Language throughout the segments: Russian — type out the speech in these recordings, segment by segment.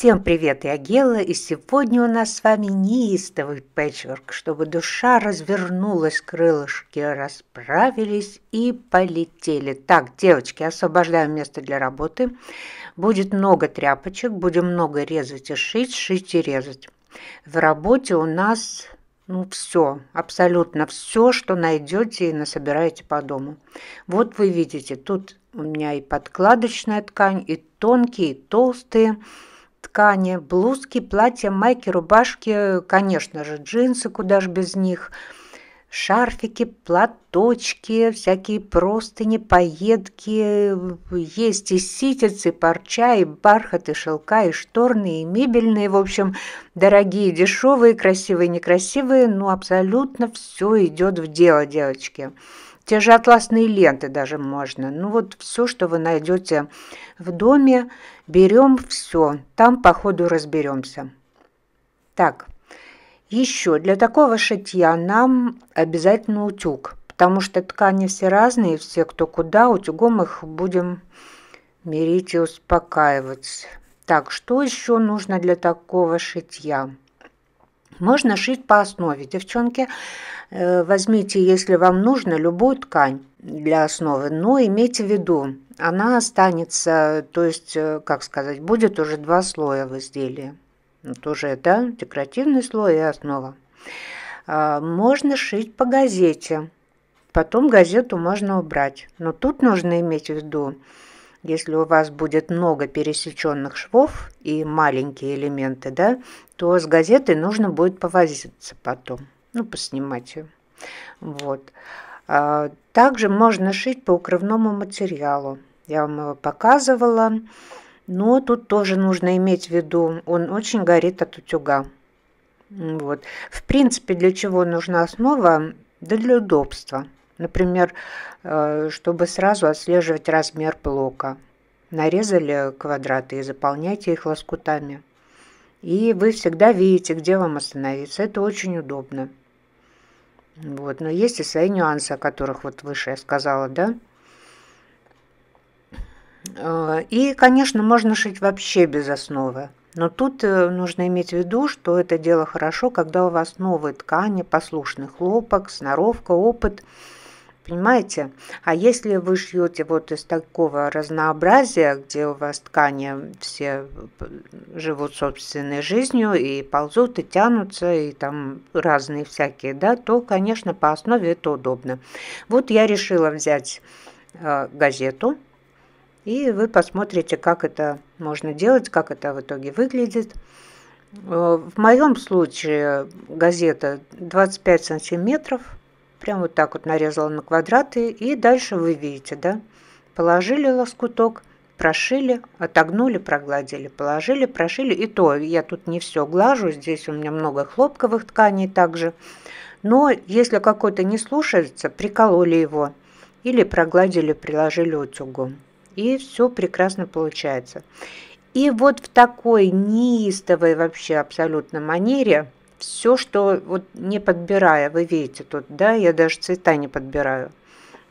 Всем привет, я Гела, и сегодня у нас с вами неистовый пэтчворк, чтобы душа развернулась, крылышки расправились и полетели. Так, девочки, освобождаем место для работы. Будет много тряпочек, будем много резать и шить, шить и резать. В работе у нас ну, все, абсолютно все, что найдете и насобираете по дому. Вот вы видите, тут у меня и подкладочная ткань, и тонкие, и толстые, ткани, блузки, платья, майки, рубашки, конечно же, джинсы, куда ж без них, шарфики, платочки, всякие простыни, поедки. Есть и ситец, и парча, и бархат, и шелка, и шторные, и мебельные. В общем, дорогие, дешевые, красивые, некрасивые, но ну, абсолютно все идет в дело, девочки. Те же атласные ленты даже можно. Ну вот все, что вы найдете в доме, берем все. Там по ходу разберемся. Так, еще для такого шитья нам обязательно утюг, потому что ткани все разные, все кто куда, утюгом их будем мерить и успокаивать. Так, что еще нужно для такого шитья? Можно шить по основе, девчонки. Э, возьмите, если вам нужно, любую ткань для основы, но имейте в виду, она останется, то есть, э, как сказать, будет уже два слоя в изделии. Вот уже, да, декоративный слой и основа. А, можно шить по газете, потом газету можно убрать. Но тут нужно иметь в виду, если у вас будет много пересеченных швов и маленькие элементы, да, то с газетой нужно будет повозиться потом, ну, поснимать ее. Вот. А, также можно шить по укрывному материалу. Я вам его показывала, но тут тоже нужно иметь в виду, он очень горит от утюга. Вот. В принципе, для чего нужна основа? Да для удобства. Например, э, чтобы сразу отслеживать размер блока. Нарезали квадраты и заполняйте их лоскутами. И вы всегда видите, где вам остановиться. Это очень удобно. Вот. Но есть и свои нюансы, о которых вот выше я сказала, да? Э, и, конечно, можно шить вообще без основы. Но тут э, нужно иметь в виду, что это дело хорошо, когда у вас новые ткани, послушный хлопок, сноровка, опыт – Понимаете? А если вы шьете вот из такого разнообразия, где у вас ткани все э, живут собственной жизнью и ползут, и тянутся, и там разные всякие, да, то, конечно, по основе это удобно. Вот я решила взять э, газету, и вы посмотрите, как это можно делать, как это в итоге выглядит. Э, в моем случае газета 25 сантиметров – Прям вот так вот нарезала на квадраты. И дальше вы видите, да? Положили лоскуток, прошили, отогнули, прогладили, положили, прошили. И то я тут не все глажу, здесь у меня много хлопковых тканей также. Но если какой-то не слушается, прикололи его или прогладили, приложили утюгом. И все прекрасно получается. И вот в такой неистовой вообще абсолютно манере – все, что вот не подбирая, вы видите тут, да, я даже цвета не подбираю.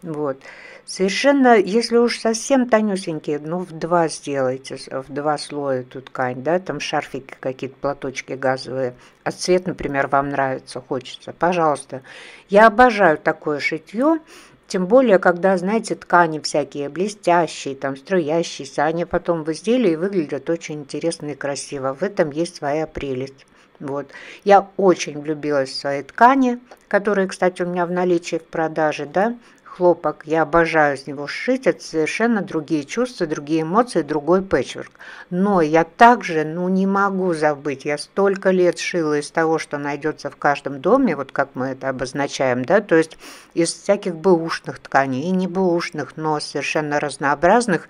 Вот. Совершенно, если уж совсем тонюсенькие, ну, в два сделайте, в два слоя эту ткань, да, там шарфики какие-то, платочки газовые, а цвет, например, вам нравится, хочется, пожалуйста. Я обожаю такое шитье, тем более, когда, знаете, ткани всякие блестящие, там, струящиеся, они потом в изделии выглядят очень интересно и красиво. В этом есть своя прелесть. Вот. Я очень влюбилась в свои ткани, которые, кстати, у меня в наличии в продаже, да, хлопок, я обожаю с него шить, это совершенно другие чувства, другие эмоции, другой пэтчворк. Но я также, ну, не могу забыть, я столько лет шила из того, что найдется в каждом доме, вот как мы это обозначаем, да, то есть из всяких бэушных тканей, и не бэушных, но совершенно разнообразных,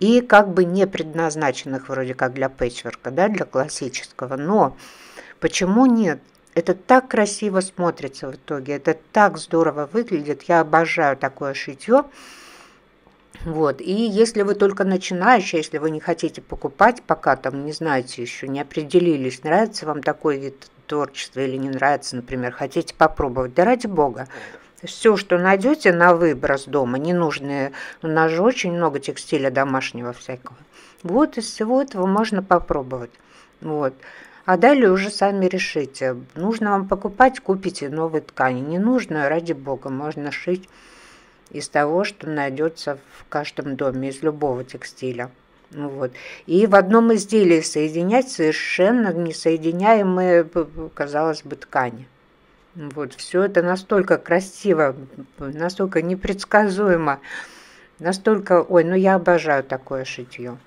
и как бы не предназначенных вроде как для пэтчворка, да, для классического, но Почему нет? Это так красиво смотрится в итоге, это так здорово выглядит, я обожаю такое шитье. Вот. И если вы только начинающий, если вы не хотите покупать, пока там не знаете еще, не определились, нравится вам такой вид творчества или не нравится, например, хотите попробовать, да ради бога. Все, что найдете на выброс дома, ненужные, у нас же очень много текстиля домашнего всякого. Вот из всего этого можно попробовать. Вот. А далее уже сами решите. Нужно вам покупать, купите новые ткани. Не нужно, ради бога, можно шить из того, что найдется в каждом доме, из любого текстиля. Ну вот. И в одном изделии соединять совершенно несоединяемые, казалось бы, ткани. Ну вот. Все это настолько красиво, настолько непредсказуемо, настолько... Ой, ну я обожаю такое шитье.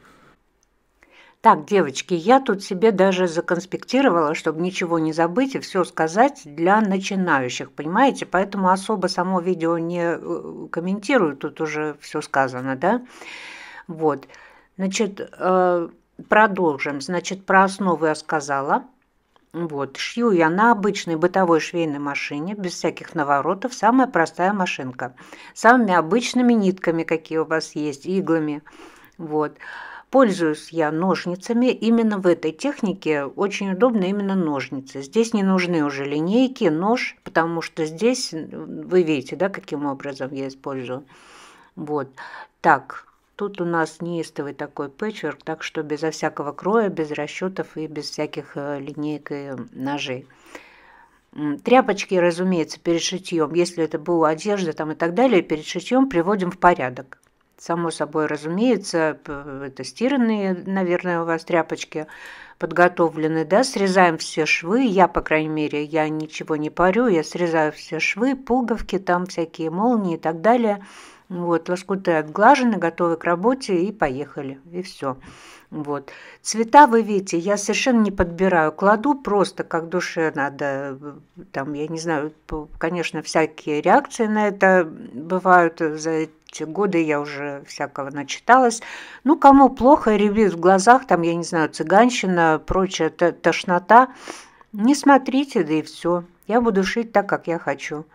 Так, девочки, я тут себе даже законспектировала, чтобы ничего не забыть и все сказать для начинающих, понимаете? Поэтому особо само видео не э, комментирую, тут уже все сказано, да? Вот, значит, э, продолжим. Значит, про основы я сказала. Вот, шью я на обычной бытовой швейной машине, без всяких наворотов, самая простая машинка. Самыми обычными нитками, какие у вас есть, иглами. Вот. Вот. Пользуюсь я ножницами. Именно в этой технике очень удобно именно ножницы. Здесь не нужны уже линейки, нож, потому что здесь вы видите, да, каким образом я использую. Вот. Так, Тут у нас неистовый такой пэтчворк, так что безо всякого кроя, без расчетов и без всяких э, линеек и ножей. Тряпочки, разумеется, перед шитьем, если это была одежда там и так далее, перед шитьем приводим в порядок. Само собой, разумеется, это стиранные, наверное, у вас тряпочки подготовлены, да, срезаем все швы, я, по крайней мере, я ничего не парю, я срезаю все швы, пуговки, там всякие молнии и так далее, вот, лоскуты отглажены, готовы к работе и поехали, и все. Вот. Цвета, вы видите, я совершенно не подбираю, кладу просто как душе надо, э, там, я не знаю, конечно, всякие реакции на это бывают за те годы я уже всякого начиталась. Ну, кому плохо, ревит в глазах, там, я не знаю, цыганщина, прочая тошнота, не смотрите, да и все. Я буду шить так, как я хочу.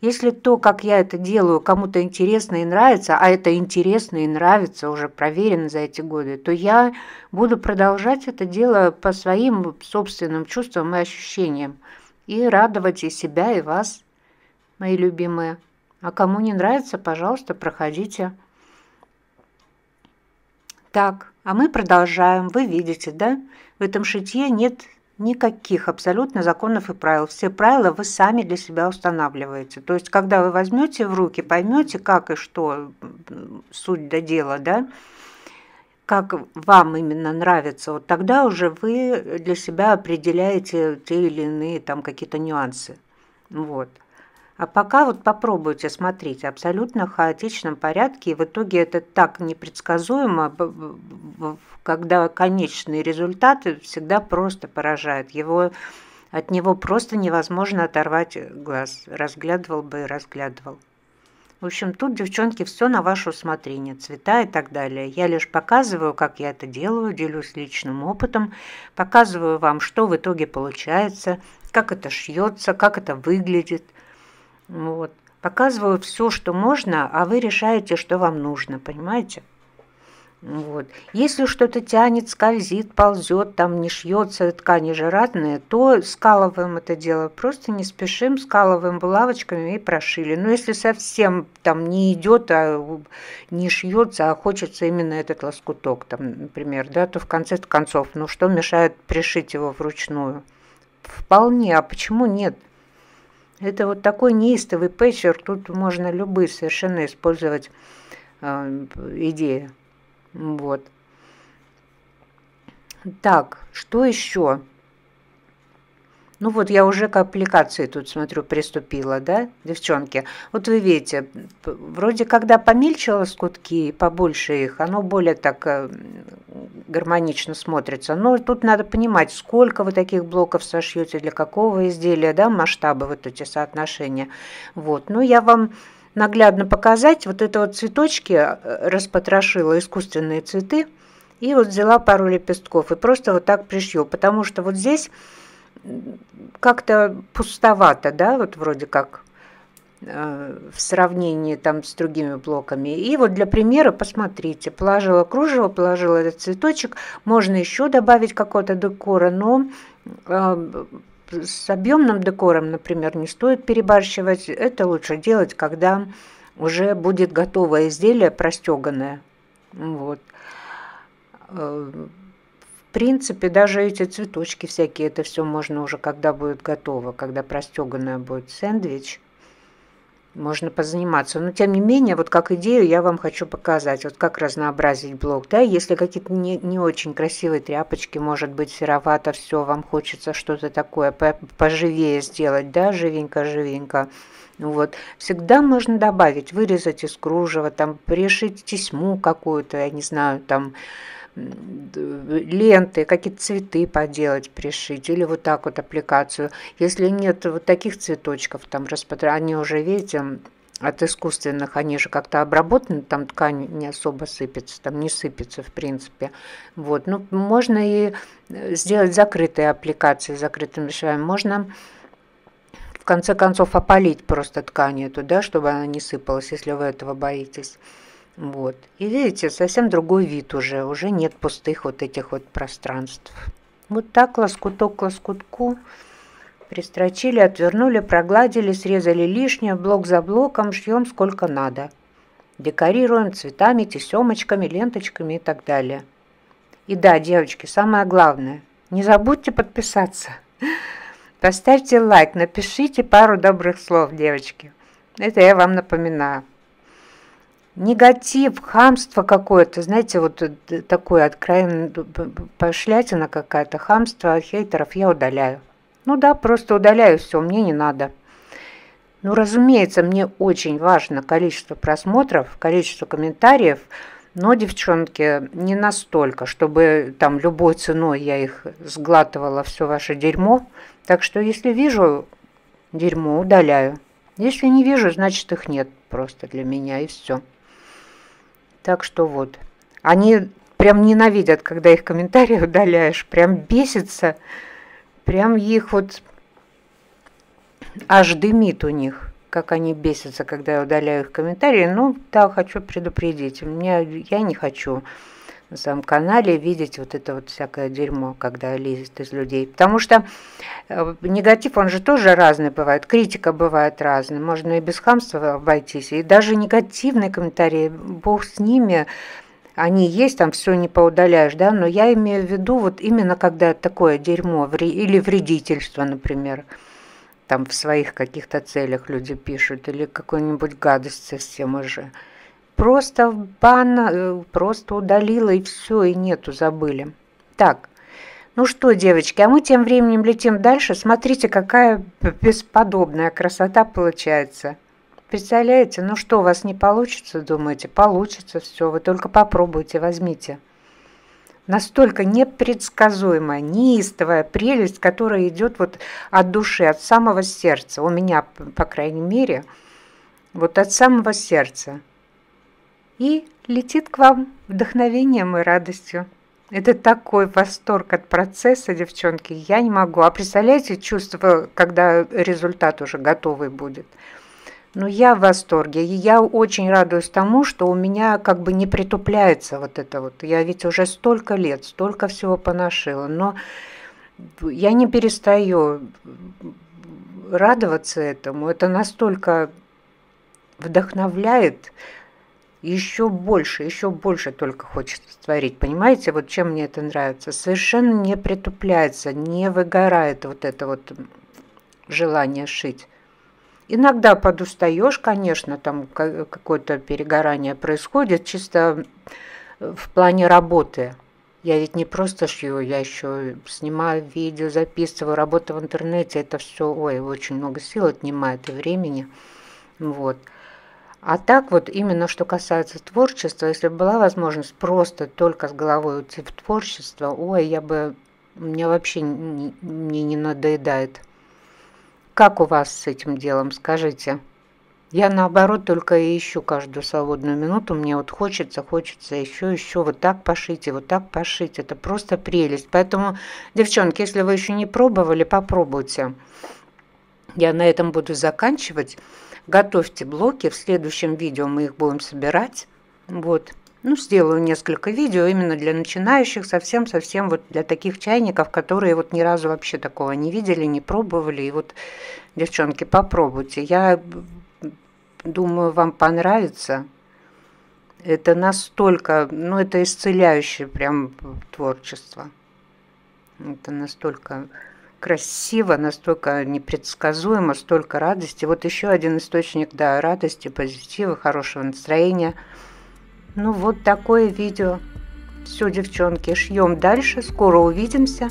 Если то, как я это делаю, кому-то интересно и нравится, а это интересно и нравится, уже проверено за эти годы, то я буду продолжать это дело по своим собственным чувствам и ощущениям и радовать и себя, и вас, мои любимые. А кому не нравится, пожалуйста, проходите. Так, а мы продолжаем. Вы видите, да? В этом шитье нет никаких абсолютно законов и правил. Все правила вы сами для себя устанавливаете. То есть, когда вы возьмете в руки, поймете, как и что суть до дела, да, как вам именно нравится, вот тогда уже вы для себя определяете те или иные там какие-то нюансы. Вот. А пока вот попробуйте смотреть абсолютно хаотичном порядке, и в итоге это так непредсказуемо, когда конечные результаты всегда просто поражают. Его, от него просто невозможно оторвать глаз. Разглядывал бы и разглядывал. В общем, тут, девчонки, все на ваше усмотрение, цвета и так далее. Я лишь показываю, как я это делаю, делюсь личным опытом, показываю вам, что в итоге получается, как это шьется, как это выглядит – вот. Показываю все, что можно, а вы решаете, что вам нужно, понимаете? Вот. Если что-то тянет, скользит, ползет, там не шьется, ткани же разные, то скалываем это дело. Просто не спешим, скалываем булавочками и прошили. Но если совсем там не идет, а не шьется, а хочется именно этот лоскуток, там, например, да, то в конце концов, ну что мешает пришить его вручную? Вполне, а почему нет? Это вот такой неистовый пэтчер, тут можно любые совершенно использовать э, идеи. Вот. Так, что еще? Ну вот я уже к аппликации тут, смотрю, приступила, да, девчонки? Вот вы видите, вроде когда помельче лоскутки, побольше их, оно более так э, гармонично смотрится. Но тут надо понимать, сколько вы таких блоков сошьете, для какого изделия, да, масштабы, вот эти соотношения. Вот, ну я вам наглядно показать. Вот это вот цветочки э, распотрошила, искусственные цветы. И вот взяла пару лепестков и просто вот так пришью, потому что вот здесь как-то пустовато, да, вот вроде как э, в сравнении там с другими блоками. И вот для примера посмотрите, положила кружево, положила этот цветочек, можно еще добавить какого-то декора, но э, с объемным декором, например, не стоит перебарщивать, это лучше делать, когда уже будет готовое изделие простеганное. Вот. Э, принципе, даже эти цветочки всякие, это все можно уже, когда будет готово, когда простеганное будет сэндвич, можно позаниматься. Но, тем не менее, вот как идею я вам хочу показать, вот как разнообразить блок, да, если какие-то не, не очень красивые тряпочки, может быть, серовато все, вам хочется что-то такое поживее сделать, да, живенько-живенько, ну вот. Всегда можно добавить, вырезать из кружева, там, пришить тесьму какую-то, я не знаю, там, ленты, какие-то цветы поделать, пришить, или вот так вот аппликацию. Если нет вот таких цветочков, там расподрать, они уже, видите, от искусственных, они же как-то обработаны, там ткань не особо сыпется, там не сыпется, в принципе. Вот. Ну, можно и э, сделать закрытые аппликации с закрытыми швами, можно в конце концов опалить просто ткань эту, да, чтобы она не сыпалась, если вы этого боитесь. Вот. И видите, совсем другой вид уже, уже нет пустых вот этих вот пространств. Вот так лоскуток к лоскутку пристрочили, отвернули, прогладили, срезали лишнее, блок за блоком, шьем сколько надо. Декорируем цветами, тесемочками, ленточками и так далее. И да, девочки, самое главное, не забудьте подписаться. Поставьте лайк, напишите пару добрых слов, девочки. Это я вам напоминаю негатив, хамство какое-то, знаете, вот э, такое откровенно пошлятина какая-то, хамство хейтеров я удаляю. Ну да, просто удаляю все, мне не надо. Ну, разумеется, мне очень важно количество просмотров, количество комментариев, но, девчонки, не настолько, чтобы э, там любой ценой я их сглатывала, все ваше дерьмо. Так что, если вижу дерьмо, удаляю. Если не вижу, значит их нет просто для меня и все. Так что вот, они прям ненавидят, когда их комментарии удаляешь, прям бесится, прям их вот аж дымит у них как они бесятся, когда я удаляю их комментарии. Ну, да, хочу предупредить. Меня, я не хочу в своем канале видеть вот это вот всякое дерьмо, когда лезет из людей. Потому что э, негатив, он же тоже разный бывает, критика бывает разная, можно и без хамства обойтись. И даже негативные комментарии, бог с ними, они есть, там все не поудаляешь, да, но я имею в виду вот именно когда такое дерьмо или вредительство, например, там в своих каких-то целях люди пишут или какую-нибудь гадость совсем уже просто в бан, э, просто удалила и все, и нету, забыли. Так, ну что, девочки, а мы тем временем летим дальше. Смотрите, какая бесподобная красота получается. Представляете, ну что, у вас не получится, думаете? Получится все, вы только попробуйте, возьмите. Настолько непредсказуемая, неистовая прелесть, которая идет вот от души, от самого сердца. У меня, по крайней мере, вот от самого сердца и летит к вам вдохновением и радостью. Это такой восторг от процесса, девчонки, я не могу. А представляете чувство, когда результат уже готовый будет? Но ну, я в восторге, и я очень радуюсь тому, что у меня как бы не притупляется вот это вот. Я ведь уже столько лет, столько всего понашила, но я не перестаю радоваться этому. Это настолько вдохновляет, еще больше, еще больше только хочется творить. Понимаете, вот чем мне это нравится? Совершенно не притупляется, не выгорает вот это вот желание шить. Иногда подустаешь, конечно, там какое-то перегорание происходит, чисто в плане работы. Я ведь не просто шью, я еще снимаю видео, записываю, работа в интернете, это все, ой, очень много сил отнимает и времени. Вот. А так вот именно что касается творчества, если бы была возможность просто только с головой уйти в творчество, ой, я бы, мне вообще не, мне не надоедает. Как у вас с этим делом, скажите? Я наоборот только и ищу каждую свободную минуту, мне вот хочется, хочется еще, еще, вот так пошить и вот так пошить, это просто прелесть. Поэтому, девчонки, если вы еще не пробовали, попробуйте. Я на этом буду заканчивать. Готовьте блоки, в следующем видео мы их будем собирать. Вот. Ну, сделаю несколько видео именно для начинающих, совсем-совсем вот для таких чайников, которые вот ни разу вообще такого не видели, не пробовали. И вот, девчонки, попробуйте. Я думаю, вам понравится. Это настолько, ну, это исцеляющее прям творчество. Это настолько красиво, настолько непредсказуемо, столько радости. Вот еще один источник, да, радости, позитива, хорошего настроения. Ну вот такое видео. Все, девчонки, шьем дальше. Скоро увидимся.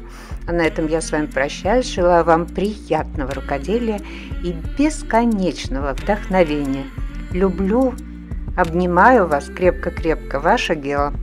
А на этом я с вами прощаюсь. Желаю вам приятного рукоделия и бесконечного вдохновения. Люблю, обнимаю вас крепко-крепко. Ваша Гела.